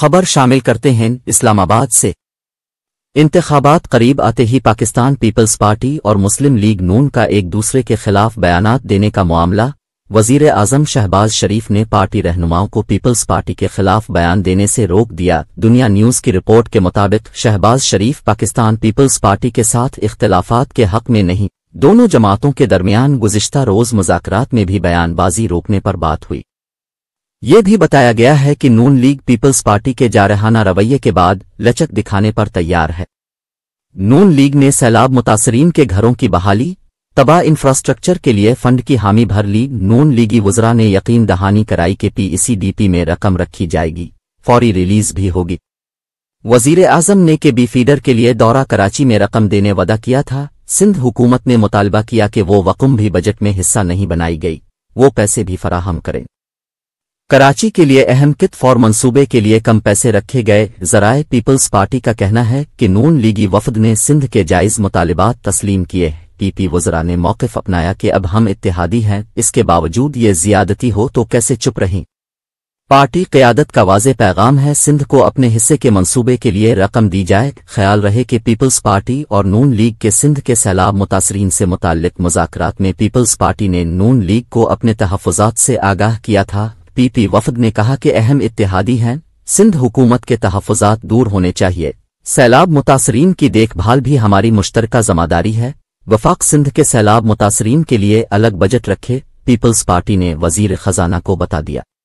खबर शामिल करते हैं इस्लामाबाद से इंतबात करीब आते ही पाकिस्तान पीपल्स पार्टी और मुस्लिम लीग नून का एक दूसरे के खिलाफ बयान देने का मामला वजीर आजम शहबाज शरीफ ने पार्टी रहनुमाओं को पीपल्स पार्टी के खिलाफ बयान देने से रोक दिया दुनिया न्यूज की रिपोर्ट के मुताबिक शहबाज शरीफ पाकिस्तान पीपल्स पार्टी के साथ इख्तलाफात के हक में नहीं दोनों जमातों के दरमियान गुजश्ता रोज मुजाकर में भी बयानबाजी रोकने पर बात हुई ये भी बताया गया है कि नून लीग पीपल्स पार्टी के जारहाना रवैये के बाद लचक दिखाने पर तैयार है नून लीग ने सैलाब मुतासरीन के घरों की बहाली तबाह इंफ्रास्ट्रक्चर के लिए फंड की हामी भर ली नून लीगी वजरा ने यकीन दहानी कराई के पीईसीडीपी में रकम रखी जाएगी फौरी रिलीज भी होगी वजीर आजम ने के बी फीडर के लिए दौरा कराची में रकम देने वदा किया था सिंध हुकूमत ने मुतालबा किया कि वो वकुम भी बजट में हिस्सा नहीं बनाई गई वो पैसे भी फराहम करें कराची के लिए अहम कित फॉर मंसूबे के लिए कम पैसे रखे गए जराए पीपल्स पार्टी का कहना है कि नून लीगी वफद ने सिंध के जायज़ मुतालबात तस्लीम किए पीपी वजरा ने मौकफ अपनाया कि अब हम इतिहादी हैं इसके बावजूद ये ज्यादती हो तो कैसे चुप रहीं पार्टी क्यादत का वाज पैगाम है सिंध को अपने हिस्से के मंसूबे के लिए रकम दी जाए ख्याल रहे कि पीपल्स पार्टी और नून लीग के सिंध के सैलाब मुतासरीन से मुतल मजाक में पीपल्स पार्टी ने नून लीग को अपने तहफात से आगाह किया था पी पी वफद ने कहा कि अहम इतिहादी हैं सिंध हुकूमत के तहफात दूर होने चाहिए सैलाब मुतासरीन की देखभाल भी हमारी मुश्तरक जमादारी है वफाक सिंध के सैलाब मुतासरीन के लिए अलग बजट रखे पीपल्स पार्टी ने वजीर खजाना को बता दिया